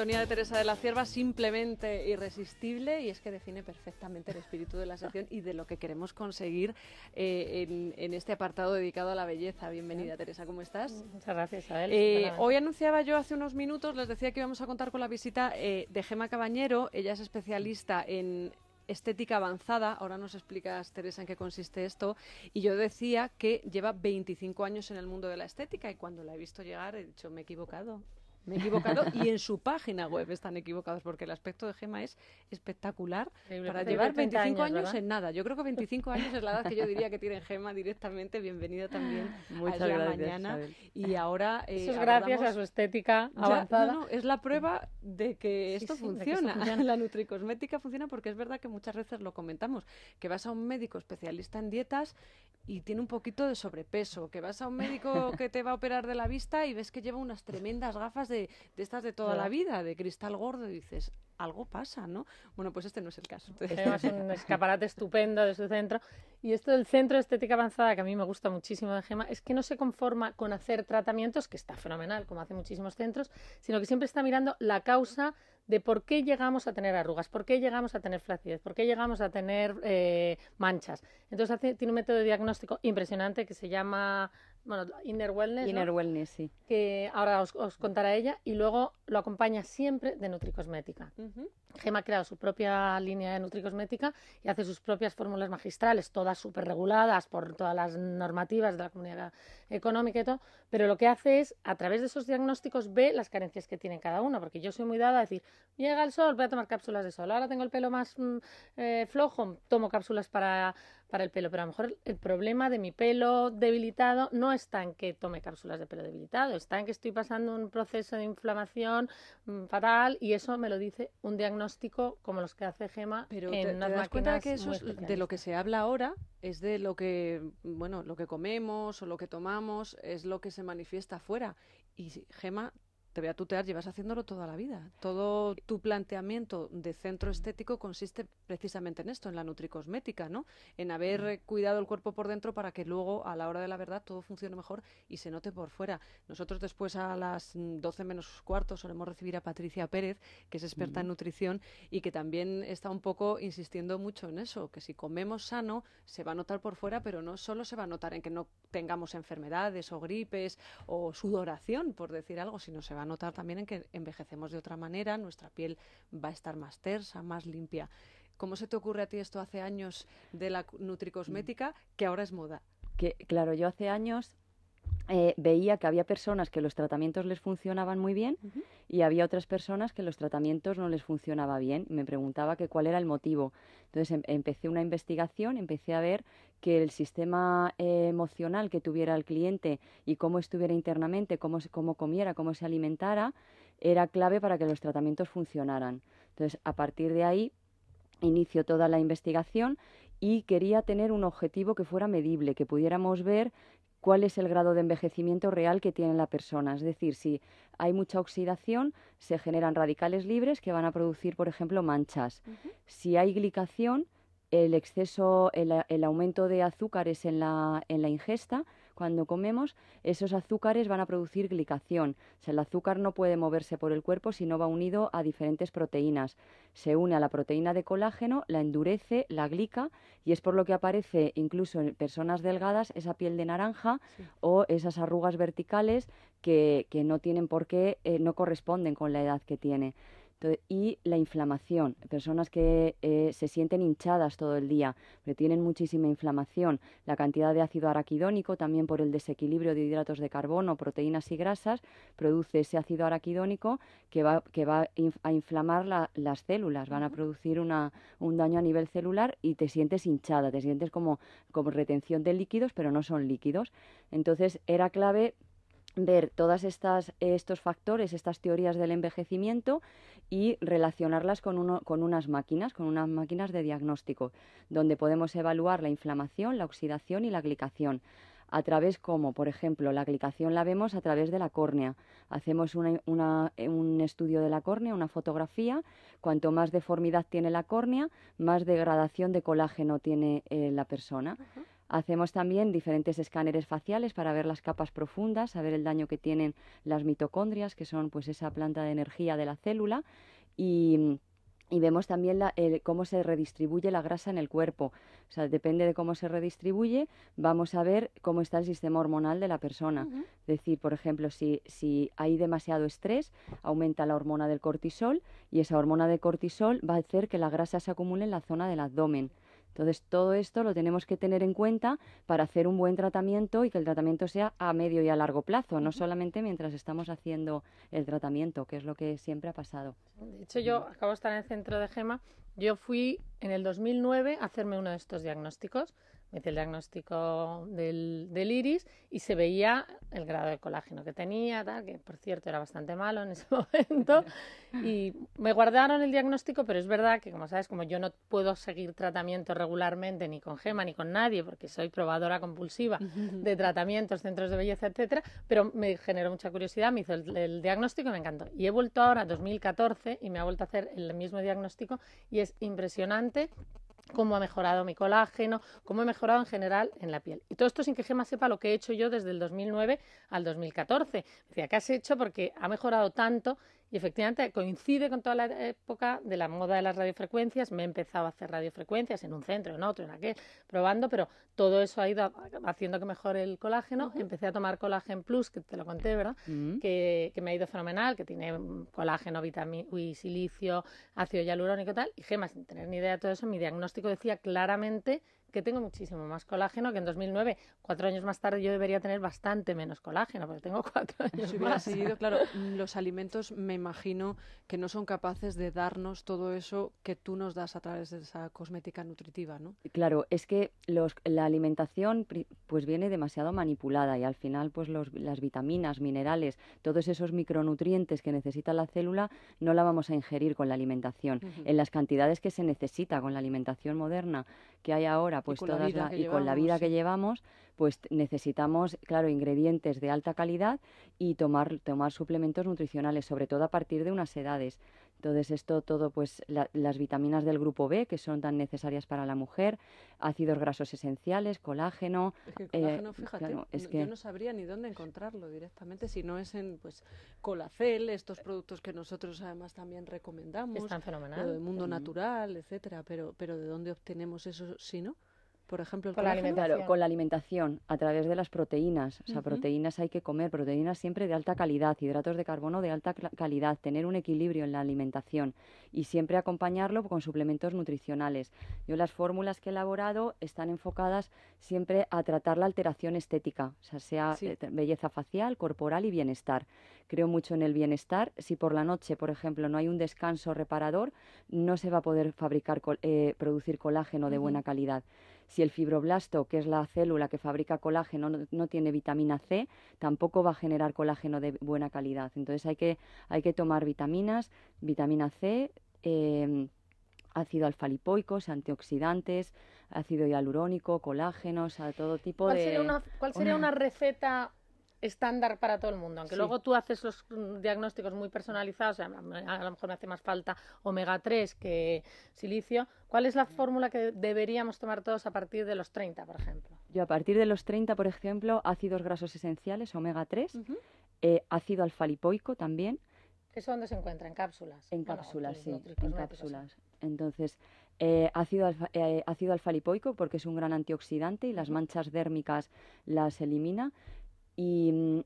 sintonía de Teresa de la Cierva, simplemente irresistible, y es que define perfectamente el espíritu de la sección y de lo que queremos conseguir eh, en, este apartado dedicado a la belleza. Bienvenida, Teresa, ¿cómo estás? Muchas gracias, Isabel. Eh, hoy anunciaba yo hace unos minutos, les decía que íbamos a contar con la visita eh, de Gema Cabañero. Ella es especialista en estética avanzada. Ahora nos explicas, Teresa, en qué consiste esto. Y yo decía que lleva 25 años en el mundo de la estética y cuando la he visto llegar he dicho, me he equivocado me he equivocado. y en su página web están equivocados porque el aspecto de Gema es espectacular para llevar 25 años, en nada. Yo creo que 25 años es la edad que yo diría que tiene Gema directamente. Bienvenida también mañana. Y ahora. Eso eh, es gracias a su estética avanzada. es la prueba de que esto funciona. la nutricosmética funciona porque es verdad que muchas veces lo comentamos, que vas a un médico especialista en dietas y tiene un poquito de sobrepeso, que vas a un médico que te va a operar de la vista y ves que lleva unas tremendas gafas de, estas de toda la vida, de cristal gordo, dices, algo pasa, ¿no? Bueno, pues este no es el caso. Este es un escaparate estupendo de su centro. Y esto del centro de estética avanzada, que a mí me gusta muchísimo de Gema, es que no se conforma con hacer tratamientos, que está fenomenal, como hacen muchísimos centros, sino que siempre está mirando la causa de por qué llegamos a tener arrugas, por qué llegamos a tener flacidez, por qué llegamos a tener eh, manchas. Entonces tiene un método de diagnóstico impresionante que se llama bueno, Inner Wellness. Inner Wellness, sí. Que ahora os, contará ella y luego lo acompaña siempre de Nutricosmética. Gema ha creado su propia línea de nutricosmética y hace sus propias fórmulas magistrales, todas súper reguladas por todas las normativas de la comunidad económica y todo, pero lo que hace es, a través de esos diagnósticos, ve las carencias que tiene cada uno, porque yo soy muy dada a decir, llega el sol, voy a tomar cápsulas de sol, ahora tengo el pelo más mm, eh, flojo, tomo cápsulas para, para el pelo, pero a lo mejor el problema de mi pelo debilitado no está en que tome cápsulas de pelo debilitado, está en que estoy pasando un proceso de inflamación mm, fatal y eso me lo dice un diagnóstico diagnóstico como los que hace Gema Pero te, das cuenta que eso de lo que se habla ahora es de lo que bueno lo que comemos o lo que tomamos es lo que se manifiesta afuera y Gema te a tutear, llevas haciéndolo toda la vida. Todo tu planteamiento de centro mm. estético consiste precisamente en esto, en la nutricosmética, ¿no? En haber mm. cuidado el cuerpo por dentro para que luego, a la hora de la verdad, todo funcione mejor y se note por fuera. Nosotros después a las 12 menos cuarto solemos recibir a Patricia Pérez, que es experta en mm. nutrición y que también está un poco insistiendo mucho en eso, que si comemos sano se va a notar por fuera, pero no solo se va a notar en que no tengamos enfermedades o gripes o sudoración, por decir algo, sino se va a notar también en que envejecemos de otra manera, nuestra piel va a estar más tersa, más limpia. ¿Cómo se te ocurre a ti esto hace años de la nutricosmética que ahora es moda? Que, claro, yo hace años eh, veía que había personas que los tratamientos les funcionaban muy bien y había otras personas que los tratamientos no les funcionaba bien. Me preguntaba que cuál era el motivo. Entonces em, empecé una investigación, empecé a ver que el sistema eh, emocional que tuviera el cliente y cómo estuviera internamente, cómo, cómo comiera, cómo se alimentara, era clave para que los tratamientos funcionaran. Entonces, a partir de ahí, inicio toda la investigación y quería tener un objetivo que fuera medible, que pudiéramos ver cuál es el grado de envejecimiento real que tiene la persona. Es decir, si hay mucha oxidación, se generan radicales libres que van a producir, por ejemplo, manchas. Si hay glicación, el exceso, el, aumento de azúcares en la, en la ingesta cuando comemos, esos azúcares van a producir glicación. el azúcar no puede moverse por el cuerpo si no va unido a diferentes proteínas. Se une a la proteína de colágeno, la endurece, la glica y es por lo que aparece incluso en personas delgadas esa piel de naranja o esas arrugas verticales que, no tienen por qué, eh, no corresponden con la edad que tiene y la inflamación, personas que eh, se sienten hinchadas todo el día, pero tienen muchísima inflamación, la cantidad de ácido araquidónico también por el desequilibrio de hidratos de carbono, proteínas y grasas, produce ese ácido araquidónico que va, que va a inflamar las células, van a producir una, un daño a nivel celular y te sientes hinchada, te sientes como, como retención de líquidos, pero no son líquidos. Entonces era clave ver todas estas estos factores, estas teorías del envejecimiento y relacionarlas con, uno, con unas máquinas, con unas máquinas de diagnóstico, donde podemos evaluar la inflamación, la oxidación y la glicación a través como, por ejemplo, la glicación la vemos a través de la córnea. Hacemos un estudio de la córnea, una fotografía. Cuanto más deformidad tiene la córnea, más degradación de colágeno tiene eh, la persona. Hacemos también diferentes escáneres faciales para ver las capas profundas, saber el daño que tienen las mitocondrias, que son pues esa planta de energía de la célula y vemos también cómo se redistribuye la grasa en el cuerpo. O sea, depende de cómo se redistribuye, vamos a ver cómo está el sistema hormonal de la persona. Es decir, por ejemplo, si hay demasiado estrés, aumenta la hormona del cortisol y esa hormona del cortisol va a hacer que la grasa se acumule en la zona del abdomen. Entonces, todo esto lo tenemos que tener en cuenta para hacer un buen tratamiento y que el tratamiento sea a medio y a largo plazo, no solamente mientras estamos haciendo el tratamiento, que es lo que siempre ha pasado. De hecho, yo acabo de estar en el centro de GEMA. Yo fui en el 2009 a hacerme uno de estos diagnósticos hice el diagnóstico del, iris y se veía el grado de colágeno que tenía, que por cierto era bastante malo en ese momento. Y me guardaron el diagnóstico, pero es verdad que, como sabes, como yo no puedo seguir tratamiento regularmente ni con Gema ni con nadie, porque soy probadora compulsiva de tratamientos, centros de belleza, etcétera, pero me generó mucha curiosidad, me hizo el, el diagnóstico y me encantó. Y he vuelto ahora, 2014, y me ha vuelto a hacer el mismo diagnóstico y es impresionante cómo ha mejorado mi colágeno, cómo he mejorado en general en la piel. Y todo esto sin que Gemma sepa lo que he hecho yo desde el 2009 al 2014. Decía, ¿qué has hecho? Porque ha mejorado tanto y efectivamente coincide con toda la época de la moda de las radiofrecuencias. Me he empezado a hacer radiofrecuencias en un centro, en otro, en aquel, probando, pero todo eso ha ido haciendo que mejore el colágeno. Empecé a tomar colágeno plus, que te lo conté, ¿verdad? Mm. que, me ha ido fenomenal, que tiene colágeno, vitamina y silicio, ácido hialurónico y tal. Y Gemas, sin tener ni idea de todo eso, mi diagnóstico decía claramente que tengo muchísimo más colágeno que en 2009. Cuatro años más tarde yo debería tener bastante menos colágeno, porque tengo cuatro años si hubiera claro, mm, los alimentos me imagino que no son capaces de darnos todo eso que tú nos das a través de esa cosmética nutritiva, ¿no? Claro, es que los, la alimentación pues viene demasiado manipulada y al final pues las vitaminas, minerales, todos esos micronutrientes que necesita la célula no la vamos a ingerir con la alimentación. En las cantidades que se necesita con la alimentación moderna que hay ahora, pues y con todas la y con la vida que llevamos, pues necesitamos, claro, ingredientes de alta calidad y tomar, tomar suplementos nutricionales, sobre todo a partir de unas edades. Entonces esto todo, pues las vitaminas del grupo B, que son tan necesarias para la mujer, ácidos grasos esenciales, colágeno. Es que eh, colágeno, fíjate, yo no sabría ni dónde encontrarlo directamente, si no es en pues colacel, estos productos que nosotros además también recomendamos. Están del mundo natural, etcétera, pero, pero ¿de dónde obtenemos eso si no? por ejemplo, el con, la alimentación. a través de las proteínas. O sea, proteínas hay que comer, proteínas siempre de alta calidad, hidratos de carbono de alta calidad, tener un equilibrio en la alimentación y siempre acompañarlo con suplementos nutricionales. Yo las fórmulas que he elaborado están enfocadas siempre a tratar la alteración estética, o sea, sea eh, belleza facial, corporal y bienestar. Creo mucho en el bienestar. Si por la noche, por ejemplo, no hay un descanso reparador, no se va a poder fabricar, eh, producir colágeno de buena calidad. Si el fibroblasto, que es la célula que fabrica colágeno, no, tiene vitamina C, tampoco va a generar colágeno de buena calidad. Entonces hay que, hay que tomar vitaminas, vitamina C. Em, ácido alfalipoicos, antioxidantes, ácido hialurónico, colágenos, todo tipo de... ¿Cuál sería una receta estándar para todo el mundo, aunque luego tú haces los mm, diagnósticos muy personalizados, a lo mejor me hace más falta omega 3 que silicio, ¿cuál es la fórmula que deberíamos tomar todos a partir de los 30, por ejemplo? Yo a partir de los 30, por ejemplo, ácidos grasos esenciales, omega 3, eh, ácido alfalipoico también. ¿Eso dónde se encuentra? ¿En cápsulas? En cápsulas, sí, en cápsulas. Entonces, eh, ácido, alfa, eh, ácido alfalipoico porque es un gran antioxidante y las manchas dérmicas las elimina. Y mm,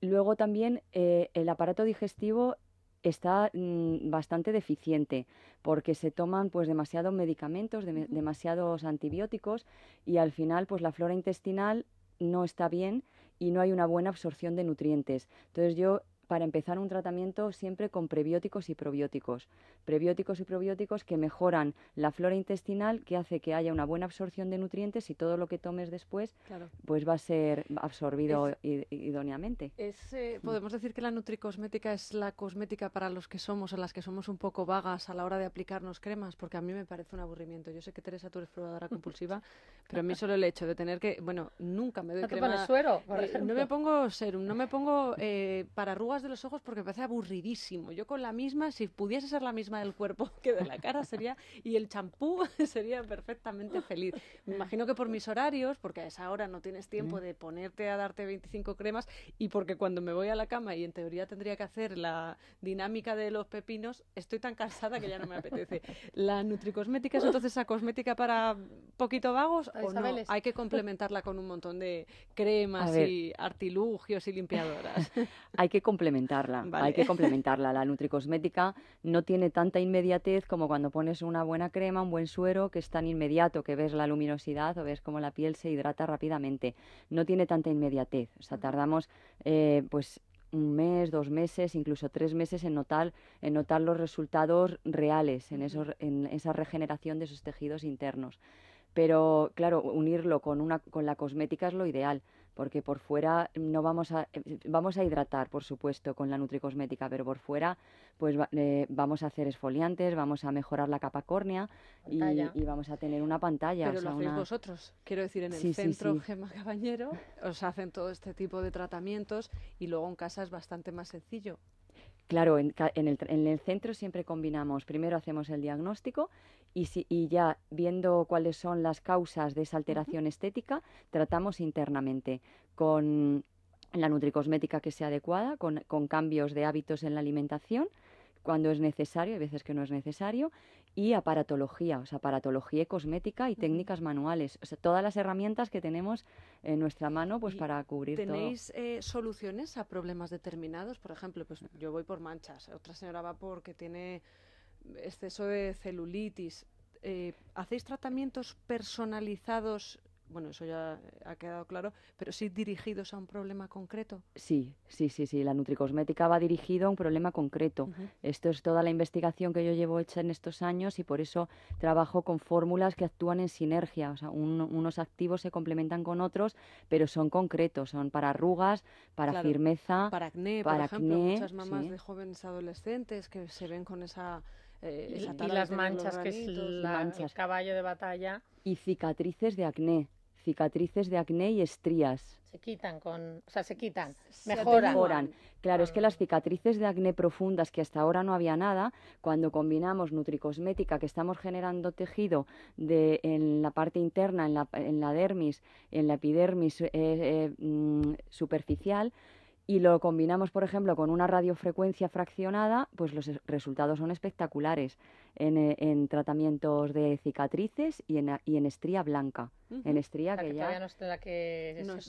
luego también eh, el aparato digestivo está mm, bastante deficiente porque se toman pues demasiados medicamentos, demasiados antibióticos y al final pues la flora intestinal no está bien y no hay una buena absorción de nutrientes. Entonces yo para empezar un tratamiento siempre con prebióticos y probióticos. Prebióticos y probióticos que mejoran la flora intestinal, que hace que haya una buena absorción de nutrientes y todo lo que tomes después pues va a ser absorbido idóneamente. Eh, mm. podemos decir que la nutricosmética es la cosmética para los que somos en las que somos un poco vagas a la hora de aplicarnos cremas, porque a mí me parece un aburrimiento. Yo sé que Teresa tú eres probadora compulsiva, pero a mí solo el hecho de tener que, bueno, nunca me doy crema. suero, eh, no me pongo serum, no me pongo eh, para arrugas de los ojos porque me parece aburridísimo. Yo con la misma, si pudiese ser la misma del cuerpo que de la cara, sería, y el champú sería perfectamente feliz. Me imagino que por mis horarios, porque a esa hora no tienes tiempo mm. de ponerte a darte 25 cremas, y porque cuando me voy a la cama y en teoría tendría que hacer la dinámica de los pepinos, estoy tan cansada que ya no me apetece. La nutricosmética es entonces esa cosmética para poquito vagos o no? Hay que complementarla con un montón de cremas y artilugios y limpiadoras. Hay que complementarla hay que complementarla. La nutricosmética no tiene tanta inmediatez como cuando pones una buena crema, un buen suero, que es tan inmediato que ves la luminosidad o ves cómo la piel se hidrata rápidamente. No tiene tanta inmediatez. O sea, mm. tardamos eh, pues un mes, dos meses, incluso tres meses en notar, en notar los resultados reales en, esa regeneración de esos tejidos internos. Pero claro, unirlo con la cosmética es lo ideal porque por fuera no vamos a eh, vamos a hidratar, por supuesto, con la nutricosmética, pero por fuera pues eh, vamos a hacer esfoliantes, vamos a mejorar la capa córnea y, vamos a tener una pantalla. Pero lo hacéis vosotros, quiero decir, en el centro Gemma Cabañero os hacen todo este tipo de tratamientos y luego en casa es bastante más sencillo. Claro, en, en, el, en, el, centro siempre combinamos, primero hacemos el diagnóstico y, y ya viendo cuáles son las causas de esa alteración estética, tratamos internamente con la nutricosmética que sea adecuada, con, cambios de hábitos en la alimentación cuando es necesario, hay veces que no es necesario, y aparatología, o sea, aparatología y cosmética y técnicas manuales, o sea, todas las herramientas que tenemos en nuestra mano pues para cubrir ¿Tenéis todo. Eh, soluciones a problemas determinados? Por ejemplo, pues yo voy por manchas, otra señora va porque tiene exceso de celulitis. Eh, ¿Hacéis tratamientos personalizados? Bueno, eso ya ha quedado claro, pero sí dirigidos a un problema concreto. Sí, sí, sí, sí. La nutricosmética va dirigida a un problema concreto. Esto es toda la investigación que yo llevo hecha en estos años y por eso trabajo con fórmulas que actúan en sinergia. O sea, unos activos se complementan con otros, pero son concretos. Son para arrugas, para firmeza. Para acné, para por ejemplo. muchas mamás de jóvenes adolescentes que se ven con esa eh, y, las manchas, que es manchas. el caballo de batalla. Y cicatrices de acné cicatrices de acné y estrías. Se quitan con, o sea, se quitan, mejoran. Claro, es que las cicatrices de acné profundas que hasta ahora no había nada, cuando combinamos nutricosmética, que estamos generando tejido en la parte interna, en la, en la dermis, en la epidermis eh, eh, mm, superficial, y lo combinamos, por ejemplo, con una radiofrecuencia fraccionada, pues los e-, resultados son espectaculares eh, en, tratamientos de cicatrices y en, y en estría blanca en estría que, ya la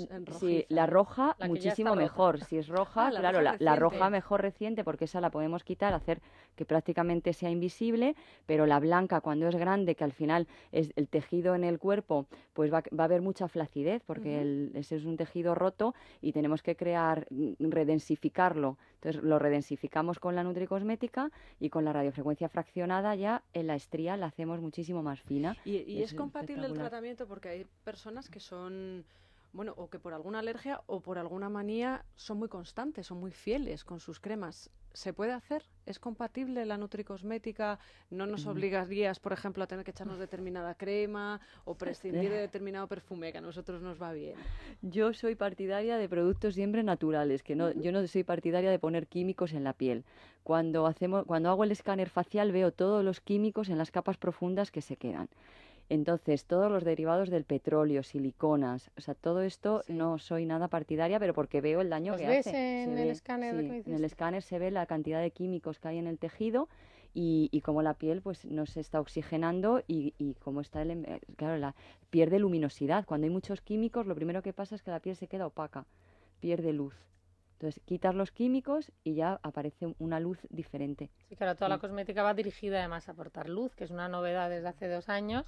la roja muchísimo mejor si es roja ah, la claro la, roja mejor reciente porque esa la podemos quitar hacer que prácticamente sea invisible pero la blanca cuando es grande que al final es el tejido en el cuerpo pues va, a haber mucha flacidez porque ese es un tejido roto y tenemos que crear mm, redensificarlo entonces lo redensificamos con la nutricosmética y con la radiofrecuencia fraccionada ya en la estría la hacemos muchísimo más fina y, es, es compatible el tratamiento porque hay personas que son, bueno, o que por alguna alergia o por alguna manía son muy constantes, son muy fieles con sus cremas. ¿Se puede hacer? ¿Es compatible la nutricosmética? ¿No nos obligarías, por ejemplo, a tener que echarnos determinada crema o prescindir de determinado perfume que a nosotros nos va bien? Yo soy partidaria de productos siempre naturales, que no, yo no soy partidaria de poner químicos en la piel. Cuando, hacemos, cuando hago el escáner facial veo todos los químicos en las capas profundas que se quedan. Entonces, todos los derivados del petróleo, siliconas, o sea, todo esto no soy nada partidaria, pero porque veo el daño ¿Los que ves hace. En el escáner, sí, en el escáner se ve la cantidad de químicos que hay en el tejido y, como cómo la piel pues no se está oxigenando y, y cómo está el em, eh, claro, la pierde luminosidad. Cuando hay muchos químicos, lo primero que pasa es que la piel se queda opaca, pierde luz. Entonces, quitas los químicos y ya aparece una luz diferente. Sí, claro, toda la cosmética va dirigida además a aportar luz, que es una novedad desde hace dos años.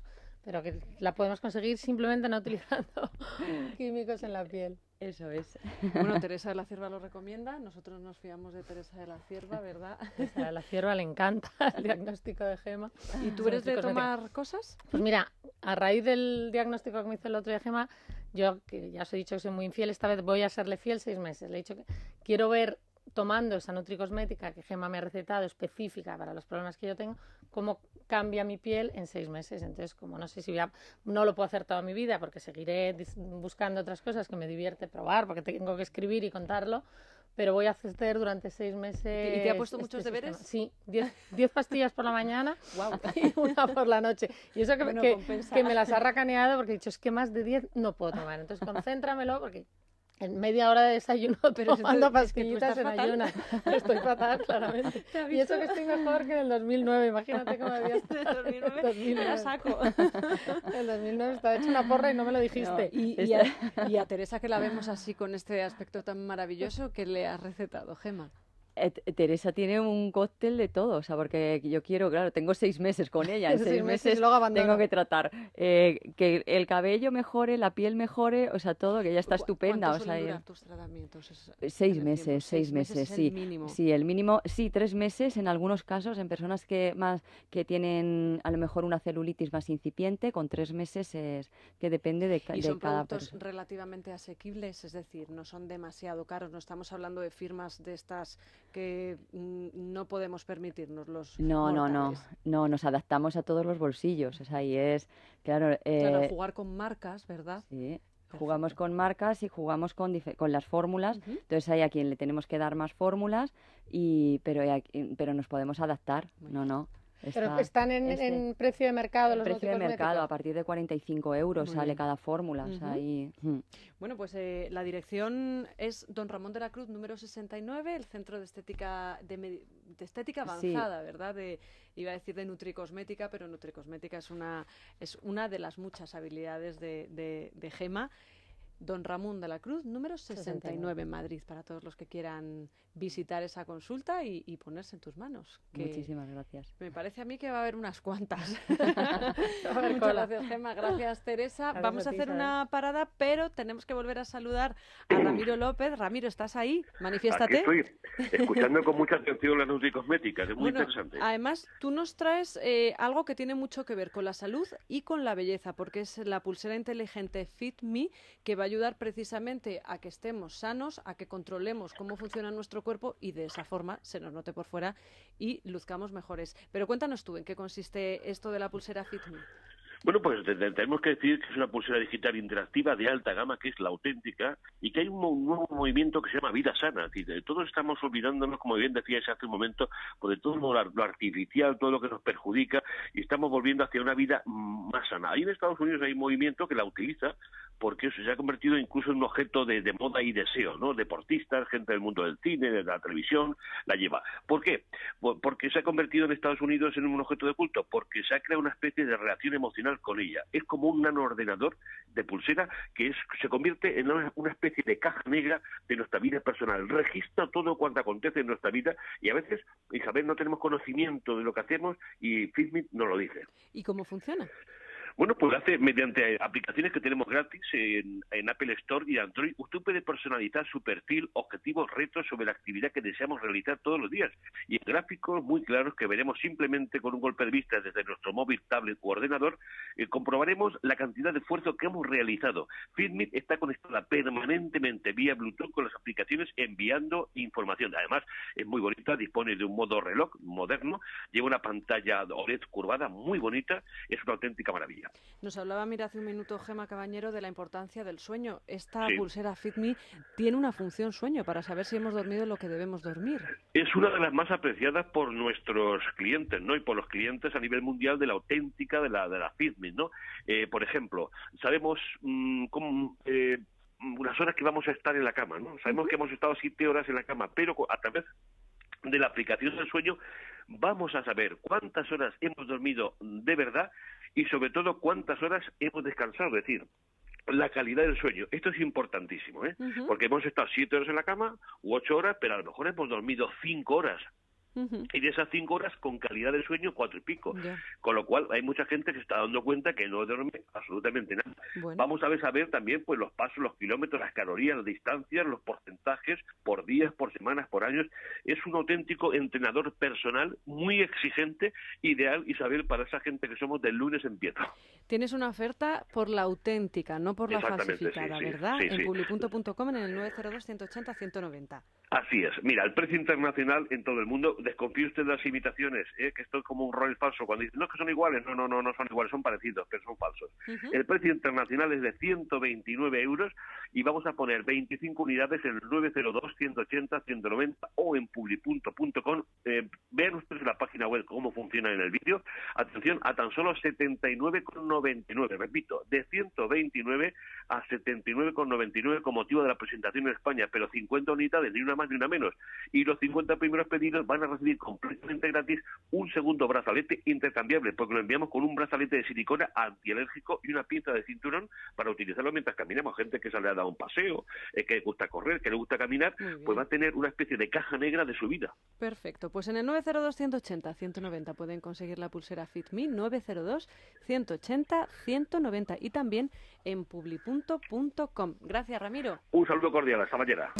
Pero que la podemos conseguir simplemente no utilizando químicos en la piel. Eso es. Bueno, Teresa de la Cierva lo recomienda. Nosotros nos fiamos de Teresa de la Cierva, ¿verdad? Teresa la Cierva le encanta el diagnóstico de gema. ¿Y tú eres de tomar cosas? Pues mira, a raíz del diagnóstico que me hizo el otro día gema, yo que ya os he dicho que soy muy infiel, esta vez voy a serle fiel seis meses. Le he dicho que quiero ver tomando esa nutricosmética que Gema me ha recetado específica para los problemas que yo tengo, cómo cambia mi piel en seis meses. Entonces, como no sé si voy no lo puedo hacer toda mi vida porque seguiré buscando otras cosas que me divierte probar, porque tengo que escribir y contarlo, pero voy a hacer durante seis meses. ¿Y te ha puesto este muchos deberes? Sí, diez, pastillas por la mañana y una por la noche. Y eso que, que, me las ha racaneado porque he dicho, es que más de diez no puedo tomar. Entonces, concéntramelo porque en media hora de desayuno pero tomando pastillitas en ayunas. Estoy fatal, claramente. Y eso que estoy mejor que en el 2009, imagínate cómo había En el 2009, me el 2009 estaba hecho una porra y no me lo dijiste. y, a, Teresa que la vemos así con este aspecto tan maravilloso, ¿qué le has recetado, Gemma? Eh, Teresa tiene un cóctel de todo, o sea, porque yo quiero, claro, tengo seis meses con ella, en seis, meses, tengo que tratar eh, que el cabello mejore, la piel mejore, o sea, todo, que ella está estupenda. O sea, eh tratamientos? Seis meses, seis meses, sí. mínimo. Sí, el mínimo, sí, tres meses en algunos casos, en personas que más que tienen a lo mejor una celulitis más incipiente, con tres meses es que depende de, productos relativamente asequibles, es decir, no son demasiado caros, no estamos hablando de firmas de estas que no podemos permitirnos los. No, no, no, no, nos adaptamos a todos los bolsillos. Es ahí es, claro. Eh, jugar con marcas, ¿verdad? Sí. Jugamos con marcas y jugamos con, con las fórmulas. Entonces hay a quien le tenemos que dar más fórmulas, y, pero, eh, pero nos podemos adaptar. no, no. Pero están este en, precio de mercado los Precio de mercado, a partir de 45 euros sale cada fórmula. Hmm. Bueno, pues eh, la dirección es Don Ramón de la Cruz, número 69, el Centro de Estética, de, estética Avanzada, ¿verdad? iba a decir de nutricosmética, pero nutricosmética es una, es una de las muchas habilidades de, de, de Gema Don Ramón de la Cruz, número 69, en Madrid, para todos los que quieran visitar esa consulta y, ponerse en tus manos. Muchísimas gracias. Me parece a mí que va a haber unas cuantas. Muchas gracias, Gemma. Gracias, Teresa. Vamos a, hacer una eh. parada, pero tenemos que volver a saludar a Ramiro López. Ramiro, ¿estás ahí? Manifiéstate. Aquí estoy escuchando con mucha atención las cosmética es muy interesante. Además, tú nos traes eh, algo que tiene mucho que ver con la salud y con la belleza, porque es la pulsera inteligente Fit Me que va ayudar precisamente a que estemos sanos, a que controlemos cómo funciona nuestro cuerpo y de esa forma se nos note por fuera y luzcamos mejores. Pero cuéntanos tú en qué consiste esto de la pulsera FitMe. Bueno, pues tenemos que decir que es una pulsera digital interactiva de alta gama, que es la auténtica, y que hay un, nuevo movimiento que se llama vida sana. Es todos estamos olvidándonos, como bien decías hace un momento, pues de todo lo, artificial, todo lo que nos perjudica, y estamos volviendo hacia una vida mm, más sana. Ahí en Estados Unidos hay un movimiento que la utiliza porque eso se ha convertido incluso en un objeto de, de, moda y deseo, ¿no? Deportistas, gente del mundo del cine, de la televisión, la lleva. ¿Por qué? Porque se ha convertido en Estados Unidos en un objeto de culto, porque se ha creado una especie de relación emocional con ella. Es como un nanoordenador de pulsera que se convierte en una especie de caja negra de nuestra vida personal. Registra todo cuanto acontece en nuestra vida y a veces, Isabel, no tenemos conocimiento de lo que hacemos y Fitbit nos lo dice. ¿Y cómo funciona? Bueno, pues hace mediante aplicaciones que tenemos gratis en, Apple Store y Android, usted puede personalizar su perfil, objetivos, retos sobre la actividad que deseamos realizar todos los días y en gráficos muy claros que veremos simplemente con un golpe de vista desde nuestro móvil, tablet o ordenador, eh, comprobaremos la cantidad de esfuerzo que hemos realizado. Fitbit está conectada permanentemente vía Bluetooth con las aplicaciones enviando información. Además, es muy bonita, dispone de un modo reloj moderno, lleva una pantalla OLED curvada muy bonita, es una auténtica maravilla. Nos hablaba, mira, hace un minuto Gema Cabañero de la importancia del sueño. Esta pulsera FitMe tiene una función sueño para saber si hemos dormido lo que debemos dormir. Es una de las más apreciadas por nuestros clientes, ¿no? Y por los clientes a nivel mundial de la auténtica, de la, de la FitMe, ¿no? Eh, por ejemplo, sabemos unas mm, eh, mm, horas que vamos a estar en la cama, ¿no? Sabemos que hemos estado siete horas en la cama, pero a través de la aplicación del sueño vamos a saber cuántas horas hemos dormido de verdad y sobre todo cuántas horas hemos descansado, es decir, la calidad del sueño. Esto es importantísimo, ¿eh? Porque hemos estado siete horas en la cama u ocho horas, pero a lo mejor hemos dormido cinco horas y de esas cinco horas con calidad de sueño cuatro y pico. Con lo cual hay mucha gente que se está dando cuenta que no duerme absolutamente nada. Vamos a ver saber también pues los pasos, los kilómetros, las calorías, las distancias, los porcentajes por días, por semanas, por años. Es un auténtico entrenador personal muy exigente, ideal Isabel para esa gente que somos del lunes en pie Tienes una oferta por la auténtica, no por la falsificada, ¿verdad? en publi.com en el 902 180 190. Así es. Mira, el precio internacional en todo el mundo desconfíe usted de las imitaciones, ¿eh? que esto es como un rol falso. Cuando dicen, no, que son iguales, no, no, no, no son iguales, son parecidos, pero son falsos. El precio internacional es de 129 euros y vamos a poner 25 unidades en 902, 180, 190 o en publi.com. Eh, vean ustedes la página web cómo funciona en el vídeo. Atención, a tan solo 79,99, repito, de 129 a 79,99 con motivo de la presentación en España, pero 50 unidades, ni una más ni una menos. Y los 50 primeros pedidos van a recibir completamente gratis un segundo brazalete intercambiable, porque lo enviamos con un brazalete de silicona antialérgico y una pinza de cinturón para utilizarlo mientras caminamos. Gente que se le ha dado un paseo, eh, que le gusta correr, que le gusta caminar, pues va a tener una especie de caja negra de su vida. Perfecto. Pues en el 902-180-190 pueden conseguir la pulsera FitMe 902-180-190 y también en publipunto.com. Gracias, Ramiro. Un saludo cordial. Hasta mañana.